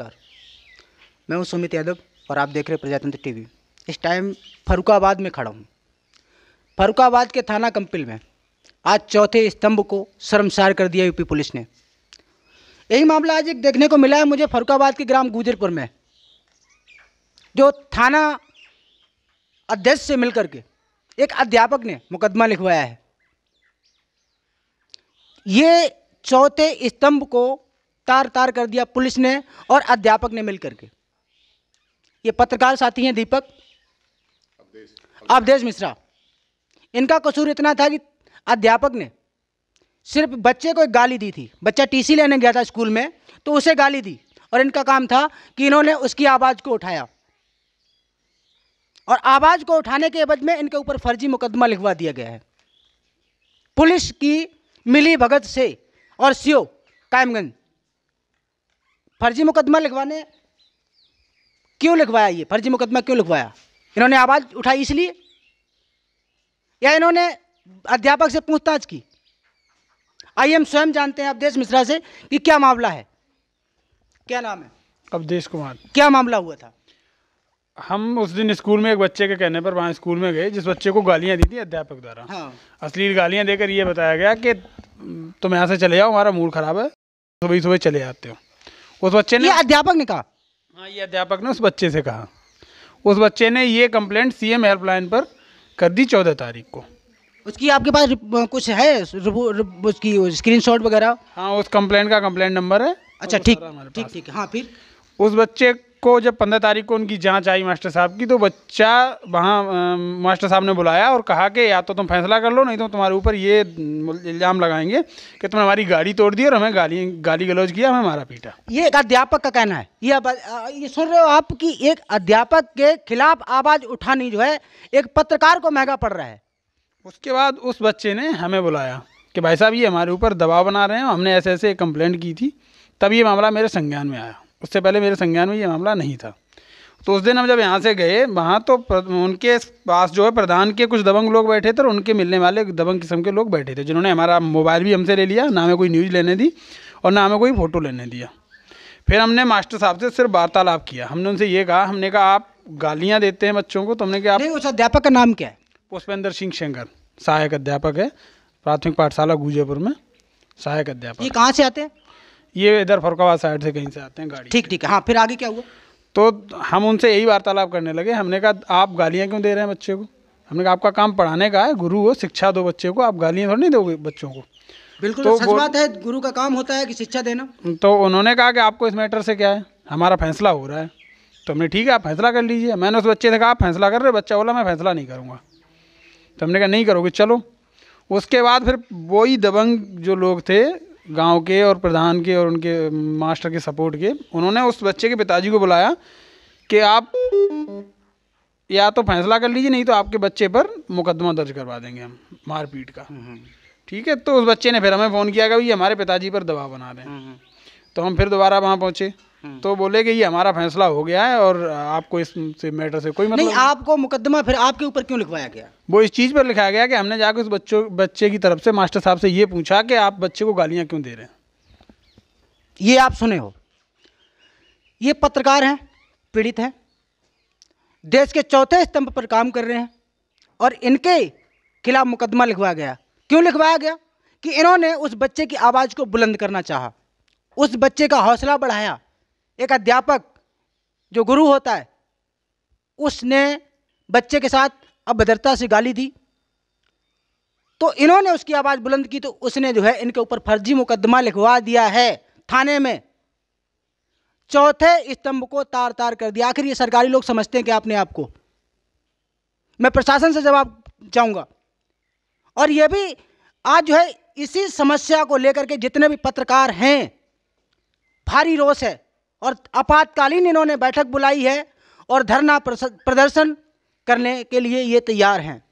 नमस्कार मैं हूँ सुमित यादव और आप देख रहे हैं प्रजातंत्र टीवी इस टाइम फरुखाबाद में खड़ा हूँ फरुखाबाद के थाना कंपिल में आज चौथे स्तंभ को शर्मसार कर दिया यूपी पुलिस ने यही मामला आज एक देखने को मिला है मुझे फरुखाबाद के ग्राम गुजरपुर में जो थाना अध्यक्ष से मिलकर के एक अध्यापक ने मुकदमा लिखवाया है ये चौथे स्तंभ को तार तार कर दिया पुलिस ने और अध्यापक ने मिल करके ये पत्रकार साथी हैं दीपक अवधेश मिश्रा इनका कसूर इतना था कि अध्यापक ने सिर्फ बच्चे को एक गाली दी थी बच्चा टीसी लेने गया था स्कूल में तो उसे गाली दी और इनका काम था कि इन्होंने उसकी आवाज़ को उठाया और आवाज़ को उठाने के एवज में इनके ऊपर फर्जी मुकदमा लिखवा दिया गया है पुलिस की मिली भगत से और सीओ कायमगंज फर्जी मुकदमा लिखवाने क्यों लिखवाया ये फर्जी मुकदमा क्यों लिखवाया इन्होंने आवाज़ उठाई इसलिए या इन्होंने अध्यापक से पूछताछ की आइए हम स्वयं जानते हैं अवधेश मिश्रा से कि क्या मामला है क्या नाम है अवधेश कुमार क्या मामला हुआ था हम उस दिन स्कूल में एक बच्चे के कहने पर वहाँ स्कूल में गए जिस बच्चे को गालियाँ दी थी अध्यापक द्वारा हाँ। असली गालियाँ देकर ये बताया गया कि तुम यहाँ से चले जाओ हमारा मूड खराब है सुबह सुबह चले जाते हो उस बच्चे ने ये अध्यापक ने कहा हाँ ये अध्यापक ने उस बच्चे से कहा उस बच्चे ने ये कंप्लेंट सीएम हेल्पलाइन पर कर दी चौदह तारीख को उसकी आपके पास कुछ है रुप, रुप, उसकी स्क्रीनशॉट वगैरह हाँ उस कंप्लेंट का कंप्लेंट नंबर है अच्छा ठीक ठीक ठीक हाँ फिर उस बच्चे को जब पंद्रह तारीख को उनकी जांच आई मास्टर साहब की तो बच्चा वहाँ मास्टर साहब ने बुलाया और कहा कि या तो तुम फैसला कर लो नहीं तो तुम्हारे ऊपर ये इल्ज़ाम लगाएंगे कि तुमने हमारी गाड़ी तोड़ दी और हमें गाली गाली गलौज किया हमें मारा पीटा ये एक अध्यापक का कहना है ये ये सुन रहे हो आप कि एक अध्यापक के खिलाफ आवाज़ उठानी जो है एक पत्रकार को महंगा पड़ रहा है उसके बाद उस बच्चे ने हमें बुलाया कि भाई साहब ये हमारे ऊपर दबाव बना रहे हैं हमने ऐसे ऐसे कंप्लेंट की थी तब ये मामला मेरे संज्ञान में आया उससे पहले मेरे संज्ञान में ये मामला नहीं था तो उस दिन हम जब यहाँ से गए वहाँ तो उनके पास जो है प्रधान के कुछ दबंग लोग बैठे थे और उनके मिलने वाले दबंग किस्म के लोग बैठे थे जिन्होंने हमारा मोबाइल भी हमसे ले लिया ना हमें कोई न्यूज़ लेने दी और ना हमें कोई फ़ोटो लेने दिया फिर हमने मास्टर साहब से सिर्फ वार्तालाप किया हमने उनसे ये कहा हमने कहा आप गालियाँ देते हैं बच्चों को तो हमने कहा उस अध्यापक का नाम क्या है पुष्पेंद्र सिंह शंकर सहायक अध्यापक है प्राथमिक पाठशाला गुजयपुर में सहायक अध्यापक ये कहाँ से आते हैं ये इधर फरुखाबाद साइड से कहीं से आते हैं गाड़ी ठीक ठीक है हाँ फिर आगे क्या हुआ तो हम उनसे यही वार्तालाप करने लगे हमने कहा आप गालियाँ क्यों दे रहे हैं बच्चे को हमने कहा आपका काम पढ़ाने का है गुरु हो शिक्षा दो बच्चे को आप गालियाँ थोड़ी नहीं दोगे बच्चों को बिल्कुल तो सच बात है गुरु का काम होता है कि शिक्षा देना तो उन्होंने कहा कि आपको इस मैटर से क्या है हमारा फैसला हो रहा है तो हमने ठीक है आप फैसला कर लीजिए मैंने उस बच्चे से कहा आप फैसला कर रहे बच्चा बोला मैं फैसला नहीं करूँगा तो हमने कहा नहीं करोगे चलो उसके बाद फिर वही दबंग जो लोग थे गांव के और प्रधान के और उनके मास्टर के सपोर्ट के उन्होंने उस बच्चे के पिताजी को बुलाया कि आप या तो फैसला कर लीजिए नहीं तो आपके बच्चे पर मुकदमा दर्ज करवा देंगे हम मारपीट का हम्म, हम्म। ठीक है तो उस बच्चे ने फिर हमें फ़ोन किया कि भाई हमारे पिताजी पर दबाव बना रहे हैं हम्म, तो हम फिर दोबारा वहाँ पहुँचे हम्म। तो बोले कि ये हमारा फैसला हो गया है और आपको इस से मैटर से कोई मतलब नहीं आपको मुकदमा फिर आपके ऊपर क्यों लिखवाया गया वो इस चीज़ पर लिखाया गया कि हमने जाकर उस बच्चों बच्चे की तरफ से मास्टर साहब से ये पूछा कि आप बच्चे को गालियाँ क्यों दे रहे हैं ये आप सुने हो ये पत्रकार हैं पीड़ित हैं देश के चौथे स्तंभ पर काम कर रहे हैं और इनके खिलाफ मुकदमा लिखवाया गया क्यों लिखवाया गया कि इन्होंने उस बच्चे की आवाज़ को बुलंद करना चाहा उस बच्चे का हौसला बढ़ाया एक अध्यापक जो गुरु होता है उसने बच्चे के साथ अभद्रता से गाली दी तो इन्होंने उसकी आवाज़ बुलंद की तो उसने जो है इनके ऊपर फर्जी मुकदमा लिखवा दिया है थाने में चौथे स्तंभ को तार तार कर दिया आखिर ये सरकारी लोग समझते हैं कि आपने आपको मैं प्रशासन से जवाब चाहूँगा और ये भी आज जो है इसी समस्या को लेकर के जितने भी पत्रकार हैं भारी रोष है और आपातकालीन इन्होंने बैठक बुलाई है और धरना प्रदर्शन करने के लिए ये तैयार हैं